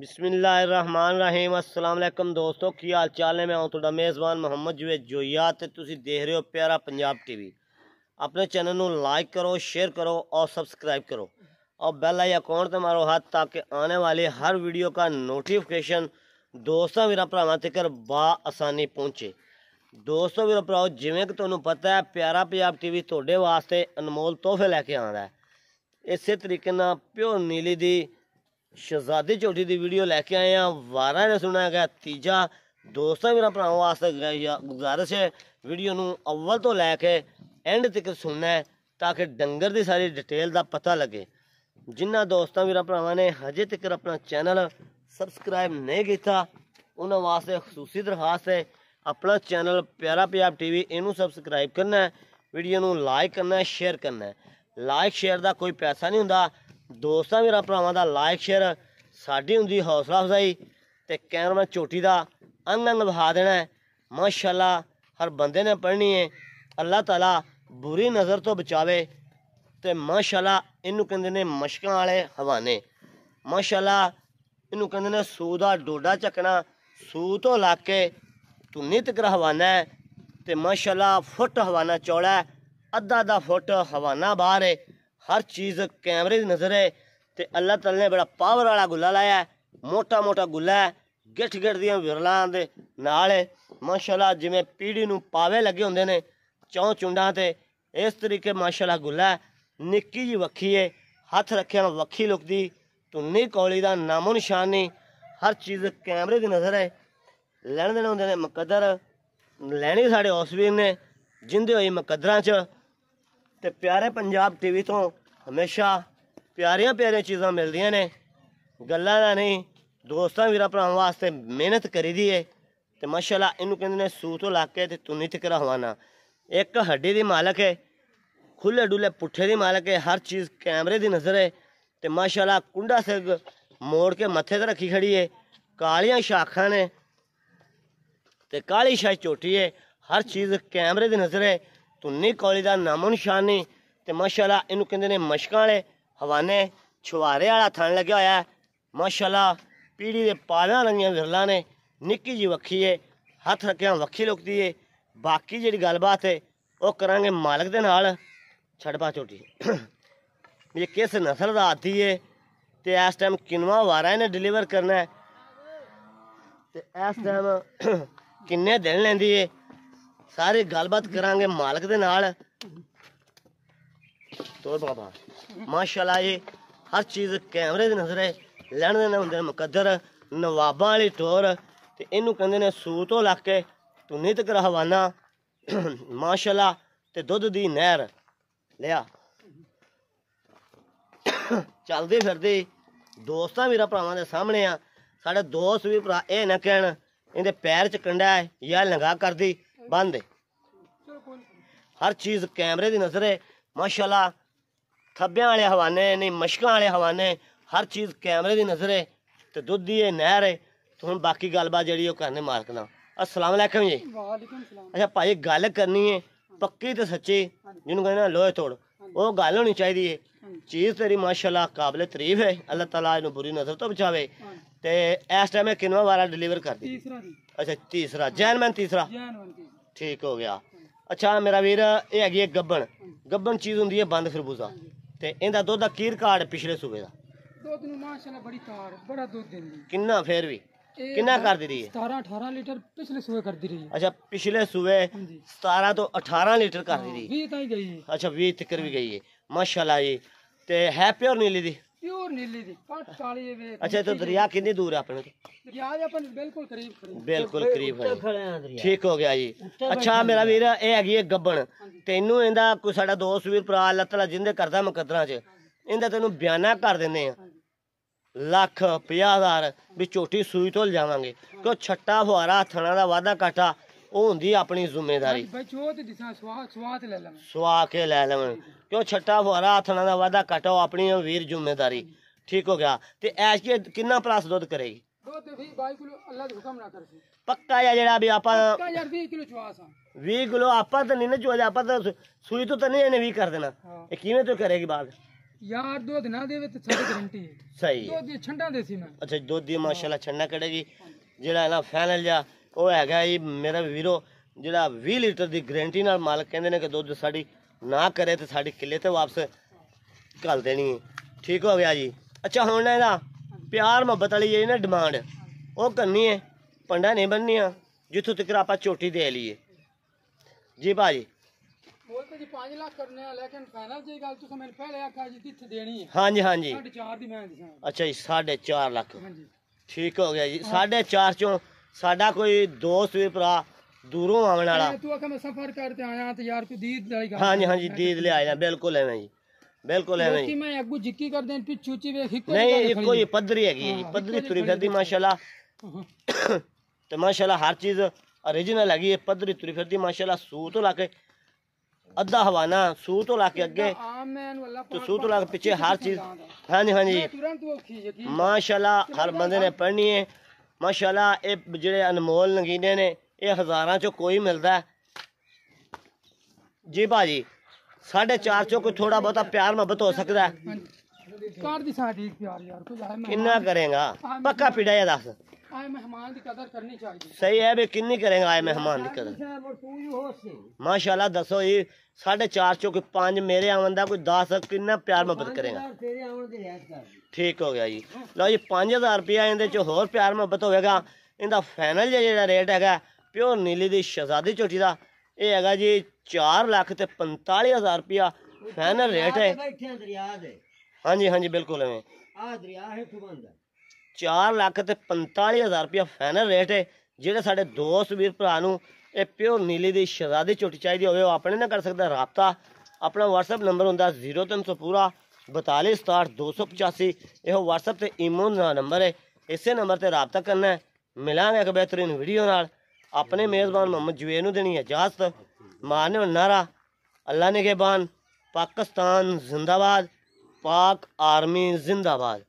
ਬਿਸਮਿਲ੍ਲਾਹਿਰਰਹਿਮਾਨਿਰਰਹੀਮ ਅਸਲਾਮ ਅਲੈਕਮ ਦੋਸਤੋ ਕੀ ਹਾਲ ਚਾਲ ਨੇ ਮੈਂ ਹਾਂ ਤੁਹਾਡਾ ਮੇਜ਼ਬਾਨ ਮੁਹੰਮਦ ਜਵੇਦ ਜੋਇਆ ਤੇ ਤੁਸੀਂ ਦੇਖ ਰਹੇ ਹੋ ਪਿਆਰਾ ਪੰਜਾਬ ਟੀਵੀ ਆਪਣੇ ਚੈਨਲ ਨੂੰ करो ਕਰੋ ਸ਼ੇਅਰ ਕਰੋ ਔਰ ਸਬਸਕ੍ਰਾਈਬ ਕਰੋ और बेल आइकॉन तो मारो हाथ ताकि आने वाले हर वीडियो का नोटिफिकेशन दोस्तों मेरा भरावान तक बसानी पहुंचे दोस्तों मेरा भराओ जिमें कि तुम्हें पता है प्यारा पंजाब टी वी थोड़े वास्ते अनमोल तोहफे लैके आ रहा है इस तरीके प्योर नीली की ਸ਼ਹਜ਼ਾਦੇ ਚੌਧਰੀ ਦੀ ਵੀਡੀਓ ਲੈ ਕੇ ਆਏ ਆ ਵਾਰਾਂ ਨੇ ਸੁਣਿਆ ਗਿਆ ਤੀਜਾ ਦੋਸਤਾਂ ਮੇਰਾ ਭਰਾਵਾਂ ਵਾਸਤੇ ਗੁਜ਼ਾਰਿਸ਼ ਹੈ ਵੀਡੀਓ ਨੂੰ ਅਵਲ ਤੋਂ ਲੈ ਕੇ ਐਂਡ ਤੱਕ ਸੁਣਨਾ ਹੈ ਤਾਂ ਕਿ ਡੰਗਰ ਦੀ ਸਾਰੀ ਡਿਟੇਲ ਦਾ ਪਤਾ ਲੱਗੇ ਜਿਨ੍ਹਾਂ ਦੋਸਤਾਂ ਮੇਰਾ ਭਰਾਵਾਂ ਨੇ ਹਜੇ ਤੱਕ ਆਪਣਾ ਚੈਨਲ ਸਬਸਕ੍ਰਾਈਬ ਨਹੀਂ ਕੀਤਾ ਉਹਨਾਂ ਵਾਸਤੇ ਖਸੂਸੀ ਦਰਖਾਸਤ ਹੈ अपना channel Pyara Punjab T V इनू सबसक्राइब करना है वीडियो में लाइक करना है शेयर करना है लाइक शेयर का कोई पैसा नहीं होंगे ਦੋਸਤਾਂ ਵੀਰਾਂ ਭਰਾਵਾਂ ਦਾ ਲਾਈਕ ਸ਼ੇਅਰ ਸਾਡੀ ਹੁੰਦੀ ਹੌਸਲਾ ਅਫਜ਼ਾਈ ਤੇ ਕੈਮਰਾਮੈਨ ਚੋਟੀ ਦਾ ਅੰਗ ਅੰਗ ਵਹਾ ਦੇਣਾ ਮਾਸ਼ਾਅੱਲਾ ਹਰ ਬੰਦੇ ਨੇ ਪੜ੍ਹਨੀ ਹੈ ਅੱਲਾਹ ਤਾਲਾ ਬੁਰੀ ਨਜ਼ਰ ਤੋਂ ਬਚਾਵੇ ਤੇ ਮਾਸ਼ਾਅੱਲਾ ਇਹਨੂੰ ਕਹਿੰਦੇ ਨੇ ਮਸ਼ਕਾਂ ਵਾਲੇ ਹਵਾਨੇ ਮਾਸ਼ਾਅੱਲਾ ਇਹਨੂੰ ਕਹਿੰਦੇ ਨੇ ਸੂ ਦਾ ਡੋਡਾ ਚੱਕਣਾ ਸੂ ਤੋਂ ਲਾ ਕੇ ਤੂੰ ਨਿਤ ਕਰ ਹਵਾਨਾ ਤੇ ਮਾਸ਼ਾਅੱਲਾ ਫੁੱਟ ਹਵਾਨਾ ਚੌੜਾ ਅੱਧਾ ਦਾ ਫੁੱਟ ਹਵਾਨਾ ਬਾਹਰ ਹੈ ਹਰ ਚੀਜ਼ ਕੈਮਰੇ ਦੀ ਨਜ਼ਰ ਹੈ ਤੇ ਅੱਲਾਹ ਤਾਲਾ ਨੇ ਬੜਾ ਪਾਵਰ ਵਾਲਾ ਗੁੱਲਾ ਲਾਇਆ ਮੋਟਾ ਮੋਟਾ ਗੁੱਲਾ ਹੈ ਗਿੱਠ ਗਿੱਠ ਦੀਆਂ ਵਿਰਲਾਂ ਦੇ ਨਾਲ ਮਾਸ਼ਾਅੱਲਾ ਜਿਵੇਂ ਪੀੜੀ ਨੂੰ ਪਾਵੇ ਲੱਗੇ ਹੁੰਦੇ ਨੇ ਚੌਂ ਚੁੰਡਾਂ ਤੇ ਇਸ ਤਰੀਕੇ ਮਾਸ਼ਾਅੱਲਾ ਗੁੱਲਾ ਨਿੱਕੀ ਜੀ ਵੱਖੀ ਹੈ ਹੱਥ ਰੱਖਿਆ ਵੱਖੀ ਲੁਕਦੀ ਤੁੰਨੀ ਕੌਲੀ ਦਾ ਨਾਮੋ ਨਿਸ਼ਾਨੀ ਹਰ ਚੀਜ਼ ਕੈਮਰੇ ਦੀ ਨਜ਼ਰ ਹੈ ਲੈਣ ਦੇਣ ਹੁੰਦੇ ਨੇ ਮੁਕੱਦਰ ਲੈਣੀ ਸਾਡੇ ਹੌਸਵੀਰ ਨੇ ਜਿੰਦੇ ਹੋਈ ਮੁਕੱਦਰਾਂ 'ਚ तो प्यारे पंजाब टीवी तो हमेशा प्यारिया प्यार चीज़ा मिलदिया ने गल नहीं दोस्तों भीर भरा वास्ते मेहनत करी दी है तो माशाला इनू कहें तो लाके तो तू नहीं तिकरा हवाना एक हड्डी की मालक है खुले डुले पुठे की मालक है हर चीज़ कैमरे की नज़र है तो माशाला कुंडा सिर मोड़ के मत्थे रखी खड़ी है कालिया शाखा ने काली शाही चोटी है हर चीज़ कैमरे की नज़र है ਧੁੰਨੀ ਕੌਲੀ ਦਾ ਨਾਮੋ ਨਿਸ਼ਾਨ ਤੇ ਮਾਸ਼ਾਅੱਲਾ ਇਹਨੂੰ ਕਹਿੰਦੇ ਨੇ ਮਸ਼ਕਾਂ ਵਾਲੇ ਹਵਾਨੇ ਛਵਾਰੇ ਵਾਲਾ ਥਣ ਲੱਗਿਆ ਹੋਇਆ ਮਾਸ਼ਾਅੱਲਾ ਪੀੜੀ ਦੇ ਪਾਲਾਂ ਰੰਗੀਆਂ ਵਿਰਲਾ ਨੇ ਨਿੱਕੀ ਜੀ ਵੱਖੀ ਏ ਹੱਥ ਰੱਖਿਆ ਵੱਖੀ ਲੁਕਦੀ ਏ ਬਾਕੀ ਜਿਹੜੀ ਗੱਲਬਾਤ ਹੈ ਉਹ ਕਰਾਂਗੇ ਮਾਲਕ ਦੇ ਨਾਲ ਛੜਪਾ ਚੋਟੀ ਇਹ ਕਿਸ ਨਸਲ ਦਾ ਆਤੀ ਏ ਤੇ ਇਸ ਟਾਈਮ ਕਿੰਨਵਾ ਵਾਰਾ ਇਹਨੇ ਡਿਲੀਵਰ ਕਰਨਾ ਹੈ ਤੇ ਇਸ ਟਾਈਮ ਕਿੰਨੇ ਦਿਨ ਲੈਂਦੀ ਏ ਸਾਰੇ ਗੱਲਬਾਤ ਕਰਾਂਗੇ ਮਾਲਕ ਦੇ ਨਾਲ ਤੋਰ ਬਾਬਾ ਮਾਸ਼ਾਅੱਲਾ ਇਹ ਹਰ ਚੀਜ਼ ਕੈਮਰੇ ਦੇ ਨਜ਼ਰੇ ਲੈਣ ਦੇ ਹੁੰਦੇ ਮੁਕੱਦਰ ਨਵਾਬਾਂ ਵਾਲੀ ਟੋਰ ਤੇ ਇਹਨੂੰ ਕਹਿੰਦੇ ਨੇ ਸੂਤੋਂ ਲੱਗ ਕੇ ਤੁਨਿਤ ਕਰਹਵਾਨਾ ਮਾਸ਼ਾਅੱਲਾ ਤੇ ਦੁੱਧ ਦੀ ਨਹਿਰ ਲਿਆ ਚੱਲਦੇ ਫਿਰਦੇ ਦੋਸਤਾਂ ਮੇਰਾ ਭਰਾਵਾਂ ਦੇ ਸਾਹਮਣੇ ਆ ਸਾਡੇ ਦੋਸਤ ਵੀ ਭਰਾ ਇਹ ਨਾ ਕਹਿਣ ਇਹਦੇ ਪੈਰ 'ਚ ਕੰਡਾ ਹੈ ਜਾਂ ਲੰਗਾ ਕਰਦੀ बंद है हर चीज कैमरे की नजर है माशाला थब्या आले हवाने नहीं मशकों आले हवाने हर चीज कैमरे की नजर है तो दुध ही है नहर है तो हम बाकी गलबात जी करने मालिक ना असलाम वालेकुम जी अच्छा भाई गल करनी है पक्की तो सच्ची जिन्होंने कहना लोहे तोड़ वो गल होनी चाहिए चीज़ तेरी माशाला काबले तरीफ है अल्लाह तला बुरी नजर तो बचावे तो इस टाइम किन्नवा बारह डिलीवर कर दी अच्छा तीसरा जैन मैन तीसरा ਠੀਕ ਹੋ ਗਿਆ ਅੱਛਾ ਮੇਰਾ ਵੀਰ ਇਹ ਹੈਗੀ ਹੈ ਗੱਬਣ ਗੱਬਣ ਚੀਜ਼ ਹੁੰਦੀ ਹੈ ਬੰਦ ਖਰਬੂਜ਼ਾ ਤੇ ਇਹਦਾ ਦੁੱਧ ਦਾ ਕੀ ਰਿਕਾਰਡ ਪਿਛਲੇ ਸੂਬੇ ਦਾ ਦੁੱਧ ਨੂੰ ਮਾਸ਼ਾਅੱਲਾ ਬੜੀ ਤਾਰ ਬੜਾ ਦੁੱਧ ਦਿੰਦੀ ਕਿੰਨਾ ਫੇਰ ਵੀ ਕਿੰਨਾ ਕਰਦੀ ਰਹੀ ਹੈ 17 18 ਲੀਟਰ ਪਿਛਲੇ ਸੂਬੇ ਕਰਦੀ ਰਹੀ ਹੈ ਅੱਛਾ ਪਿਛਲੇ ਸੂਬੇ 17 ਤੋਂ 18 ਲੀਟਰ ਕਰਦੀ ਰਹੀ 20 ਹੀ ਗਈ ਅੱਛਾ 20 ਤੱਕ ਵੀ ਗਈ ਹੈ ਮਾਸ਼ਾਅੱਲਾ ਜੀ ਤੇ ਹੈ ਪਿਓਰ ਨੀਲੀ ਦੀ ਪਿਓਰ ਨੀਲੀ ਦੀ ਪੱਟ ਕਾਲੀ ਹੈ ਵੇਖ ਅੱਛਾ ਤਾਂ ਦਰਿਆ ਕਿੰਨੀ ਦੂਰ ਹੈ ਆਪਣੇ ਤੋਂ ਦਰਿਆ ਦੇ ਆਪਾਂ ਬਿਲਕੁਲ ਕਰੀਬ ਖੜੇ ਬਿਲਕੁਲ ਕਰੀਬ ਹੈ ਦਰਿਆ ਠੀਕ ਹੋ ਗਿਆ ਜੀ ਅੱਛਾ ਮੇਰਾ ਵੀਰ ਇਹ ਹੈਗੀ ਹੈ ਗੱਬਣ ਤੈਨੂੰ ਇਹਦਾ ਕੋਈ ਸਾਡਾ ਦੋਸਤ ਵੀਰ ਭਰਾ ਅੱਲਾਹ ਤਾਲਾ ਜਿੰਦੇ ਕਰਦਾ ਮੁਕੱਦਰਾਂ 'ਚ ਇਹਦਾ ਤੈਨੂੰ ਬਿਆਨਾ ਕਰ ਦਿੰਦੇ ਆ ਲੱਖ 50000 ਹਜ਼ਾਰ ਵੀ ਛੋਟੀ ਸੂਈ ਤੋਂ ਜਾਵਾਂਗੇ ਕਿਉਂ ਛੱਟਾ ਫੁਆਰਾ ਥਣਾ ਦਾ ਵਾਦਾ ਕਾਟਾ ਉਹ ਹੁੰਦੀ ਆਪਣੀ ਜ਼ਿੰਮੇਵਾਰੀ ਬਚੋ ਤੇ ਦਿਸਾਂ ਸਵਾਹ ਸਵਾਹ ਤੇ ਲੈ ਲਵਣ ਸਵਾ ਕੇ ਲੈ ਲਵਣ ਕਿਉਂ ਛੱਟਾ ਫੁਹਾਰਾ ਹੱਥਣਾ ਦਾ ਵਾਦਾ ਘਟਾਓ ਆਪਣੀ ਵੀਰ ਜ਼ਿੰਮੇਵਾਰੀ ਠੀਕ ਹੋ ਗਿਆ ਤੇ ਐਸ਼ ਕੇ ਕਿੰਨਾ ਪਲਾਸ ਦੁੱਧ ਕਰੇਗੀ ਦੁੱਧ ਵੀ 22 ਕਿਲੋ ਅੱਲਾ ਦੇ ਹੁਕਮ ਨਾ ਕਰਸੀ ਪੱਕਾ ਆ ਜਿਹੜਾ ਵੀ ਆਪਾਂ ਪੱਕਾ ਯਾਰ 20 ਕਿਲੋ ਚਵਾਸਾ 20 ਕਿਲੋ ਆਪਾਂ ਤਾਂ ਨਹੀਂ ਨਾ ਚਵਾ ਆਪਾਂ ਤਾਂ ਸੂਈ ਤੋਂ ਤਾਂ ਨਹੀਂ ਇਹਨੇ 20 ਕਰ ਦੇਣਾ ਇਹ ਕਿਵੇਂ ਤੋਂ ਕਰੇਗੀ ਬਾਤ ਯਾਰ ਦੁੱਧ ਨਾ ਦੇਵੇ ਤੇ ਸਾਡੀ ਗਰੰਟੀ ਹੈ ਸਹੀ ਦੁੱਧ ਦੀ ਛੰਡਾ ਦੇਸੀ ਮੈਂ ਅੱਛਾ ਦੁੱਧ ਦੀ ਮਾਸ਼ਾਅੱਲਾ ਛੰਡਾ ਕੜੇਗੀ ਜਿਹੜਾ ਨਾ ਫਾਈਨਲ ਜਾ ਉਹ ਹੈਗਾ ਜੀ ਮੇਰਾ ਵੀਰੋ ਜਿਹੜਾ 20 ਲੀਟਰ ਦੀ ਗਰੰਟੀ ਨਾਲ ਮਾਲਕ ਕਹਿੰਦੇ ਨੇ ਕਿ ਦੁੱਧ ਸਾਡੀ ਨਾ ਕਰੇ ਤੇ ਸਾਡੀ ਕਿੱਲੇ ਤੇ ਵਾਪਸ ਘੱਲ ਦੇਣੀ ਹੈ ਠੀਕ ਹੋ ਗਿਆ ਜੀ ਅੱਛਾ ਹੁਣ ਇਹਦਾ ਪਿਆਰ ਮੁਹੱਬਤ ਵਾਲੀ ਇਹ ਨਾ ਡਿਮਾਂਡ ਉਹ ਕਰਨੀ ਹੈ ਪੰਡਾ ਨਹੀਂ ਆ ਜਿੱਥੋਂ ਤੱਕ ਆਪਾਂ ਚੋਟੀ ਦੇ ਲਈਏ ਜੀ ਭਾਜੀ ਬੋਲਦੇ ਜੀ 5 ਲੱਖ ਕਰਨੇ ਆ ਲੇਕਿਨ ਫਾਈਨਲ ਜੀ ਗੱਲ ਤੁਸੀਂ ਮੈਨੂੰ ਪਹਿਲੇ ਆਖਿਆ ਜੀ ਕਿੱਥੇ ਦੇਣੀ ਹੈ ਹਾਂਜੀ ਹਾਂਜੀ 4.5 ਦੀ ਮੈਂ ਦਿਸਾਂ ਅੱਛਾ ਜੀ 4.5 ਲੱਖ ਹਾਂਜੀ ਠੀਕ ਹੋ ਗਿਆ ਜੀ 4.5 ਚੋਂ ਸਾਡਾ ਕੋਈ ਦੋਸਤ ਵੀ ਭਰਾ ਦੂਰੋਂ ਆਉਣ ਵਾਲਾ ਤੂੰ ਆਖਿਆ ਮੈਂ ਸਫ਼ਰ ਕਰਕੇ ਆਇਆ ਤੇ ਯਾਰ ਕੋਈ ਦੀਦ ਵਾਲੀ ਗੱਲ ਹਾਂਜੀ ਹਾਂਜੀ ਦੀਦ ਲਿਆਇਆ ਬਿਲਕੁਲ ਐਵੇਂ ਜੀ ਬਿਲਕੁਲ ਐਵੇਂ ਜੀ ਮੈਂ ਅੱਗੂ ਜਿੱਕੀ ਕਰ ਦੇਣ ਪਿੱਛੂ ਚੀ ਵੇਖ ਇੱਕੋ ਨਹੀਂ ਇੱਕੋ ਹੀ ਪੱਧਰੀ ਹੈਗੀ ਜੀ ਪੱਧਰੀ ਤੁਰੀ ਫਿਰਦੀ ਮਾਸ਼ਾਅੱਲਾ ਤੇ ਮਾਸ਼ਾਅੱਲਾ ਹਰ ਚੀਜ਼ ओरिजिनल हैगी है पद्धरी तुरी फिरदी माशाल्लाह सूह तो लाके अद्धा हवाना सूह तो लाके अगे तो सूह तो लाके पीछे हर चीज हाँ जी हाँ जी माशाल्लाह हर बंदे ने पढ़नी है ਮਾਸ਼ਾਅੱਲਾ ਇਹ ਜਿਹੜੇ ਅਨਮੋਲ ਨਗੀਨੇ ਨੇ ਇਹ ਹਜ਼ਾਰਾਂ ਚੋਂ ਕੋਈ ਮਿਲਦਾ ਜੀ ਭਾਜੀ 4.5 ਚੋਂ ਕੋਈ ਥੋੜਾ ਬਹੁਤਾ ਪਿਆਰ ਮੁਹੱਬਤ ਹੋ ਸਕਦਾ ਕਰ ਦੀ ਸਾਡੀ ਪਿਆਰ ਯਾਰ ਕੋਈ ਆਏ ਕਿੰਨਾ ਕਰੇਗਾ ਪੱਕਾ ਪਿੜਾ ਇਹ ਦੱਸ ਆਏ ਮਹਿਮਾਨ ਦੀ ਕਦਰ ਕਰਨੀ ਚਾਹੀਦੀ ਸਹੀ ਹੈ ਵੀ ਕਿੰਨੀ ਕਰੇਗਾ ਆਏ ਮਹਿਮਾਨ ਦੀ ਕਦਰ ਮਾਸ਼ਾਅੱਲਾ ਦੱਸੋ ਇਹ 4.5 ਚੋਂ ਕੋਈ 5 ਮੇਰੇ ਆਉਣ ਦਾ ਕੋਈ 10 ਕਿੰਨਾ ਪਿਆਰ ਮੁਹੱਬਤ ਕਰੇਗਾ ਤੇਰੇ ਆਉਣ ਦੀ ਰਿਆਇਤ ਕਰ ਠੀਕ ਹੋ ਗਿਆ ਜੀ ਲਓ ਜੀ 5000 ਰੁਪਿਆ ਇਹਦੇ ਚ ਹੋਰ ਪਿਆਰ ਮੁਹੱਬਤ ਹੋਵੇਗਾ ਇਹਦਾ ਫਾਈਨਲ ਜਿਹੜਾ ਰੇਟ ਹੈਗਾ ਪਿਓਰ ਨੀਲੀ ਦੀ ਸ਼ਹਜ਼ਾਦੀ ਚੋਟੀ ਦਾ ਇਹ ਹੈਗਾ ਜੀ 4 ਲੱਖ ਤੇ 45000 ਰੁਪਿਆ ਫਾਈਨਲ ਰੇਟ ਹੈ ਹਾਂਜੀ ਹਾਂਜੀ ਬਿਲਕੁਲ ਐਵੇਂ ਆ ਦਰਿਆ ਹੈ ਤੁਬੰਦਾ 4 ਲੱਖ ਤੇ 45000 ਰੁਪਿਆ ਫਾਈਨਲ ਰੇਟ ਹੈ ਜਿਹੜੇ ਸਾਡੇ ਦੋਸਤ ਵੀਰ ਭਰਾ ਨੂੰ ਇਹ ਪਿਓਰ ਨੀਲੀ ਦੀ ਸ਼ਹਜ਼ਾਦੀ ਚੋਟੀ ਚਾਹੀਦੀ ਹੋਵੇ ਉਹ ਆਪਣੇ ਨਾਲ ਕਰ ਸਕਦਾ ਰਾਪਤਾ ਆਪਣਾ WhatsApp ਨੰਬਰ ਹੁੰਦਾ 0300 ਪੂਰਾ बताली सताहठ दो सौ पचासी यो वट्सअप ईमो नंबर है इसे नंबर से रबता करना है मिलेंगे एक बेहतरीन वीडियो न अपने मेज़बान मोहम्मद जुवेद में देनी इजाजत मारने नारा अल्लाह ने के पाकिस्तान जिंदाबाद पाक आर्मी जिंदाबाद